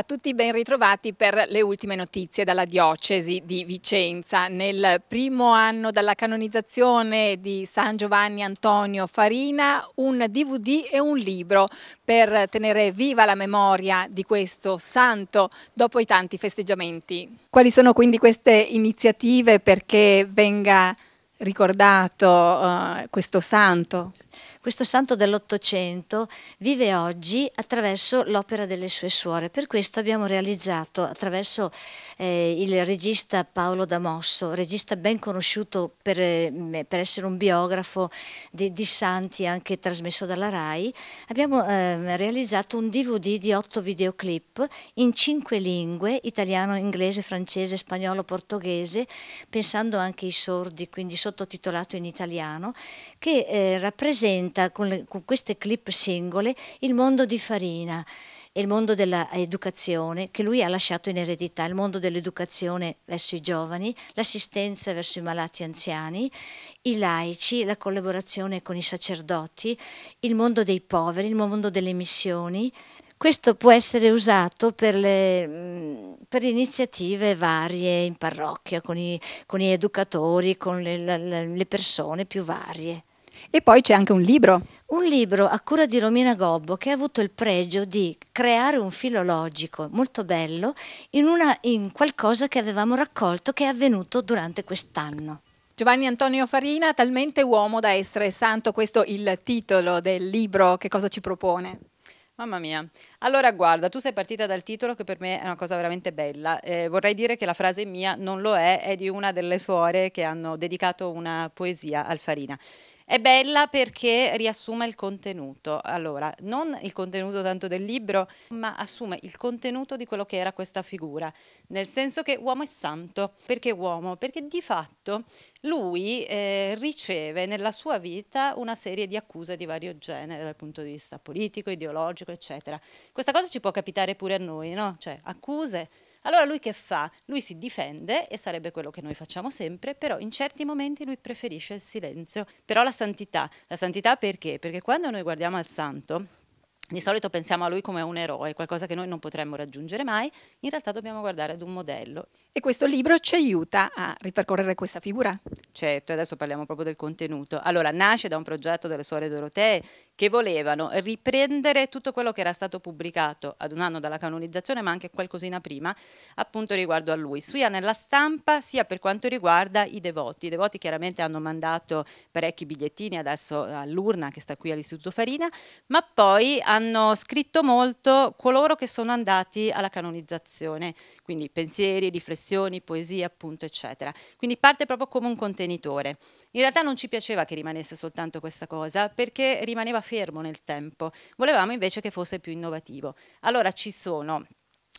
A tutti ben ritrovati per le ultime notizie dalla diocesi di Vicenza. Nel primo anno dalla canonizzazione di San Giovanni Antonio Farina, un DVD e un libro per tenere viva la memoria di questo santo dopo i tanti festeggiamenti. Quali sono quindi queste iniziative perché venga ricordato uh, questo santo? Questo santo dell'Ottocento vive oggi attraverso l'opera delle sue suore, per questo abbiamo realizzato attraverso eh, il regista Paolo Damosso, regista ben conosciuto per, eh, per essere un biografo di, di, santi anche trasmesso dalla RAI, abbiamo eh, realizzato un DVD di otto videoclip in cinque lingue, italiano, inglese, francese, spagnolo, portoghese, pensando anche ai sordi, quindi sottotitolato in italiano, che eh, rappresenta racconta con, le, con queste clip singole il mondo di Farina e il mondo dell'educazione che lui ha lasciato in eredità, il mondo dell'educazione verso i giovani, l'assistenza verso i malati anziani, i laici, la collaborazione con i sacerdoti, il mondo dei poveri, il mondo delle missioni. Questo può essere usato per, le, per iniziative varie in parrocchia, con con gli educatori, con le, le persone più varie. E poi c'è anche un libro. Un libro a cura di Romina Gobbo che ha avuto il pregio di creare un filologico molto bello in, una, in qualcosa che avevamo raccolto che è avvenuto durante quest'anno. Giovanni Antonio Farina, talmente uomo da essere santo, questo è il titolo del libro, che cosa ci propone? Mamma mia, allora, guarda, tu sei partita dal titolo che per me è una cosa veramente bella. Eh, vorrei dire che la frase mia non lo è, è di una delle suore che hanno dedicato una poesia al Farina. È bella perché riassume il contenuto, allora non il contenuto tanto del libro, ma assume il contenuto di quello che era questa figura, nel senso che uomo è santo, perché uomo? Perché di fatto lui eh, riceve nella sua vita una serie di accuse di vario genere dal punto di vista politico, ideologico, eccetera. Questa cosa ci può capitare pure a noi, no? Cioè, accuse. Allora lui che fa? Lui si difende e sarebbe quello che noi facciamo sempre, però in certi momenti lui preferisce il silenzio. Però la santità, la santità perché? Perché quando noi guardiamo al santo, di solito pensiamo a lui come a un eroe, qualcosa che noi non potremmo raggiungere mai, in realtà dobbiamo guardare ad un modello. E questo libro ci aiuta a ripercorrere questa figura? Certo, adesso parliamo proprio del contenuto. Allora, nasce da un progetto delle suore Dorotee che volevano riprendere tutto quello che era stato pubblicato ad un anno dalla canonizzazione, ma anche qualcosina prima, appunto riguardo a lui, sia nella stampa sia per quanto riguarda i devoti. I devoti chiaramente hanno mandato parecchi bigliettini adesso all'urna che sta qui all'Istituto Farina, ma poi hanno hanno scritto molto coloro che sono andati alla canonizzazione, quindi pensieri, riflessioni, poesie, appunto, eccetera. Quindi parte proprio come un contenitore. In realtà non ci piaceva che rimanesse soltanto questa cosa perché rimaneva fermo nel tempo. Volevamo invece che fosse più innovativo. Allora ci sono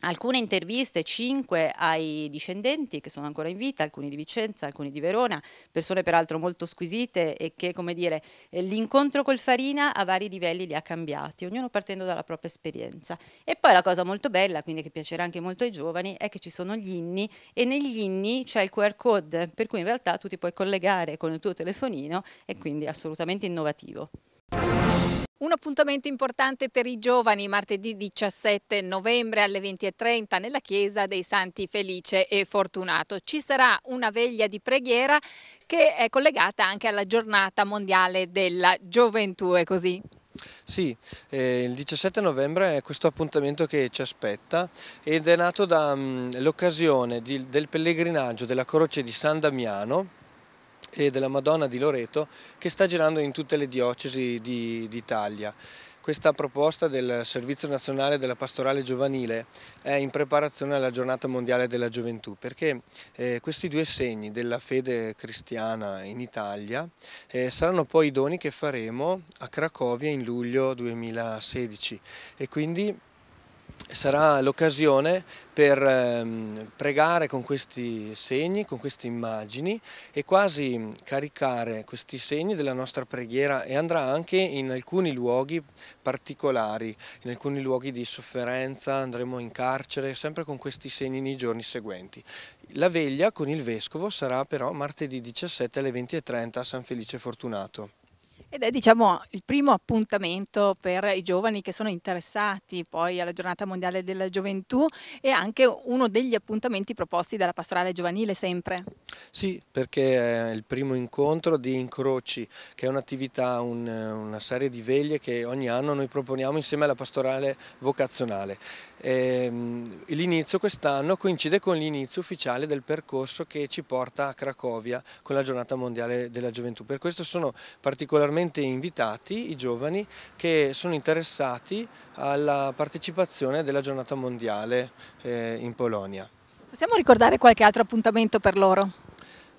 alcune interviste, cinque ai discendenti che sono ancora in vita, alcuni di Vicenza, alcuni di Verona, persone peraltro molto squisite e che, come dire, l'incontro col Farina a vari livelli li ha cambiati, ognuno partendo dalla propria esperienza. E poi la cosa molto bella, quindi che piacerà anche molto ai giovani, è che ci sono gli inni e negli inni c'è il QR code, per cui in realtà tu ti puoi collegare con il tuo telefonino e quindi assolutamente innovativo. Un appuntamento importante per i giovani martedì 17 novembre alle 20.30 nella Chiesa dei Santi Felice e Fortunato. Ci sarà una veglia di preghiera che è collegata anche alla giornata mondiale della gioventù, è così? Sì, eh, il 17 novembre è questo appuntamento che ci aspetta ed è nato dall'occasione mm, del pellegrinaggio della Croce di San Damiano e della Madonna di Loreto che sta girando in tutte le diocesi d'Italia. Di, questa proposta del Servizio Nazionale della Pastorale Giovanile è in preparazione alla Giornata Mondiale della Gioventù perché eh, questi due segni della fede cristiana in Italia eh, saranno poi i doni che faremo a Cracovia in luglio 2016 e quindi sarà l'occasione per ehm, pregare con questi segni, con queste immagini e quasi caricare questi segni della nostra preghiera e andrà anche in alcuni luoghi particolari, in alcuni luoghi di sofferenza, andremo in carcere, sempre con questi segni nei giorni seguenti. La veglia con il Vescovo sarà però martedì 17 alle 20.30 a San Felice Fortunato. Ed è diciamo il primo appuntamento per i giovani che sono interessati poi alla giornata mondiale della gioventù e anche uno degli appuntamenti proposti dalla pastorale giovanile sempre. Sì, perché è il primo incontro di Incroci, che è un'attività, un, una serie di veglie che ogni anno noi proponiamo insieme alla pastorale vocazionale. Ehm, l'inizio quest'anno coincide con l'inizio ufficiale del percorso che ci porta a Cracovia con la giornata mondiale della gioventù. Per questo sono particolarmente solitamente invitati i giovani che sono interessati alla partecipazione della giornata mondiale eh, in Polonia. Possiamo ricordare qualche altro appuntamento per loro?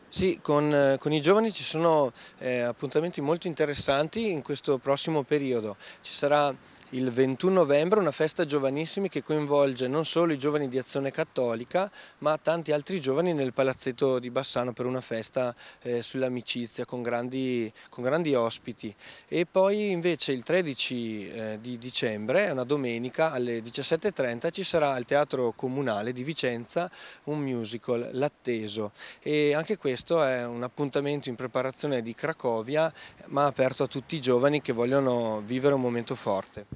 Sì, con, eh, con, i giovani ci sono eh, appuntamenti molto interessanti in questo prossimo periodo. Ci sarà il 21 novembre una festa giovanissimi che coinvolge non solo i giovani di Azione Cattolica ma tanti altri giovani nel palazzetto di Bassano per una festa eh, sull'amicizia con grandi, con grandi, ospiti e poi invece il 13 eh, di dicembre, una domenica alle 17.30 ci sarà al Teatro Comunale di Vicenza un musical, L'Atteso e anche questo è un appuntamento in preparazione di Cracovia ma aperto a tutti i giovani che vogliono vivere un momento forte.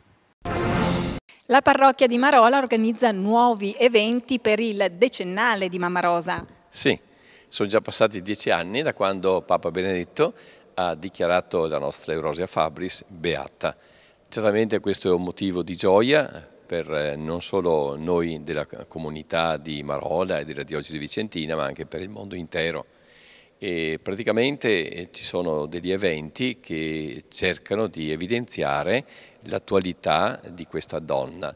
La parrocchia di Marola organizza nuovi eventi per il decennale di Mamma Rosa. Sì, sono già passati dieci anni da quando Papa Benedetto ha dichiarato la nostra Eurosia Fabris beata. Certamente questo è un motivo di gioia per eh, non solo noi della comunità di Marola e della diocesi vicentina, ma anche per il mondo intero e praticamente eh, ci sono degli eventi che cercano di evidenziare l'attualità di questa donna.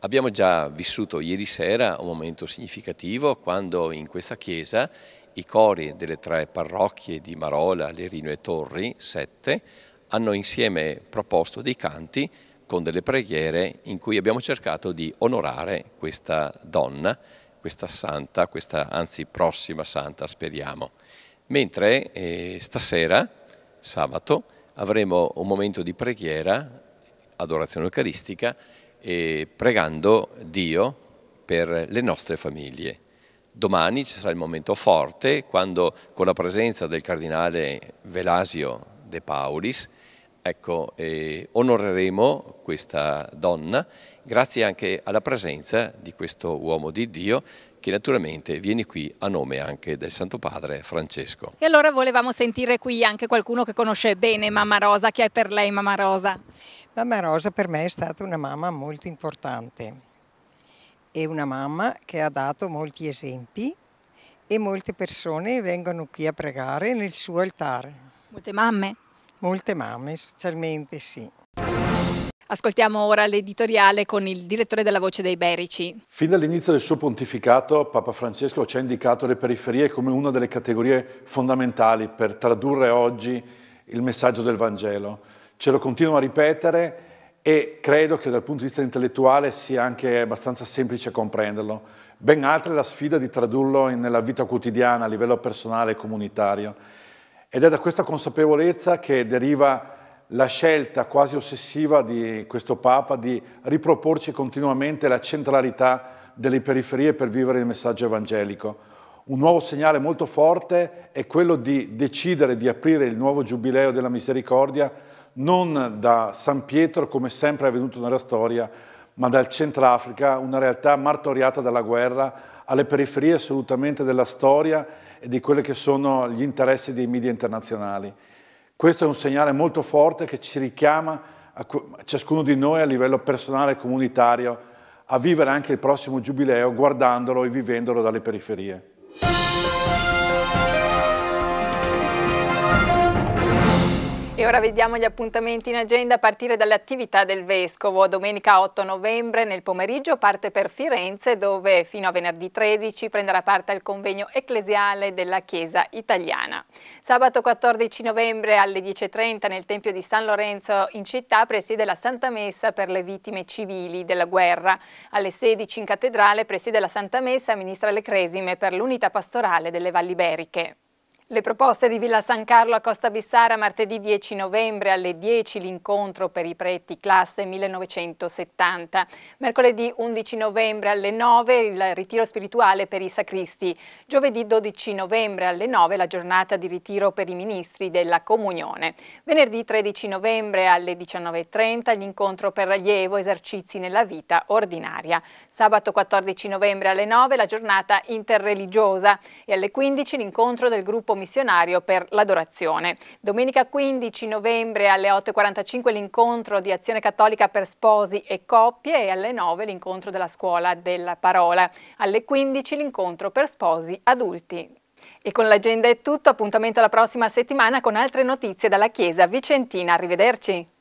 Abbiamo già vissuto ieri sera un momento significativo quando in questa chiesa i cori delle tre parrocchie di Marola, Lerino e Torri, sette, hanno insieme proposto dei canti con delle preghiere in cui abbiamo cercato di onorare questa donna, questa santa, questa anzi prossima santa, speriamo. Mentre eh, stasera, sabato, avremo un momento di preghiera, adorazione eucaristica, eh, pregando Dio per le nostre famiglie. Domani ci sarà il momento forte quando con la presenza del cardinale Velasio De Paulis ecco, eh, onoreremo questa donna grazie anche alla presenza di questo uomo di Dio che naturalmente viene qui a nome anche del Santo Padre Francesco. E allora volevamo sentire qui anche qualcuno che conosce bene Mamma Rosa, chi è per lei Mamma Rosa? Mamma Rosa per me è stata una mamma molto importante, è una mamma che ha dato molti esempi e molte persone vengono qui a pregare nel suo altare. Molte mamme? Molte mamme, specialmente sì. Ascoltiamo ora l'editoriale con il direttore della Voce dei Berici. Fin dall'inizio del suo pontificato, Papa Francesco ci ha indicato le periferie come una delle categorie fondamentali per tradurre oggi il messaggio del Vangelo. Ce lo continua a ripetere e credo che dal punto di vista intellettuale sia anche abbastanza semplice comprenderlo. Ben altra è la sfida di tradurlo nella vita quotidiana a livello personale e comunitario. Ed è da questa consapevolezza che deriva la scelta quasi ossessiva di questo Papa di riproporci continuamente la centralità delle periferie per vivere il messaggio evangelico. Un nuovo segnale molto forte è quello di decidere di aprire il nuovo giubileo della misericordia non da San Pietro, come sempre è avvenuto nella storia, ma dal Centrafrica, una realtà martoriata dalla guerra, alle periferie assolutamente della storia e di quelli che sono gli interessi dei media internazionali. Questo è un segnale molto forte che ci richiama a ciascuno di noi a livello personale e comunitario a vivere anche il prossimo giubileo guardandolo e vivendolo dalle periferie. E ora vediamo gli appuntamenti in agenda a partire dalle attività del Vescovo. Domenica 8 novembre nel pomeriggio parte per Firenze dove fino a venerdì 13 prenderà parte al convegno ecclesiale della Chiesa italiana. Sabato 14 novembre alle 10.30 nel Tempio di San Lorenzo in città presiede la Santa Messa per le vittime civili della guerra. Alle 16 in cattedrale presiede la Santa Messa e ministra le cresime per l'unità pastorale delle Valli Beriche. Le proposte di Villa San Carlo a Costa Bissara martedì 10 novembre alle 10 l'incontro per i preti classe 1970. Mercoledì 11 novembre alle 9 il ritiro spirituale per i sacristi. Giovedì 12 novembre alle 9 la giornata di ritiro per i ministri della comunione. Venerdì 13 novembre alle 19.30 l'incontro per allievo esercizi nella vita ordinaria. Sabato 14 novembre alle 9 la giornata interreligiosa e alle 15 l'incontro del gruppo missionario per l'adorazione. Domenica 15 novembre alle 8.45 l'incontro di Azione Cattolica per sposi e coppie e alle 9 l'incontro della Scuola della Parola. Alle 15 l'incontro per sposi adulti. E con l'agenda è tutto, appuntamento alla prossima settimana con altre notizie dalla Chiesa Vicentina. Arrivederci.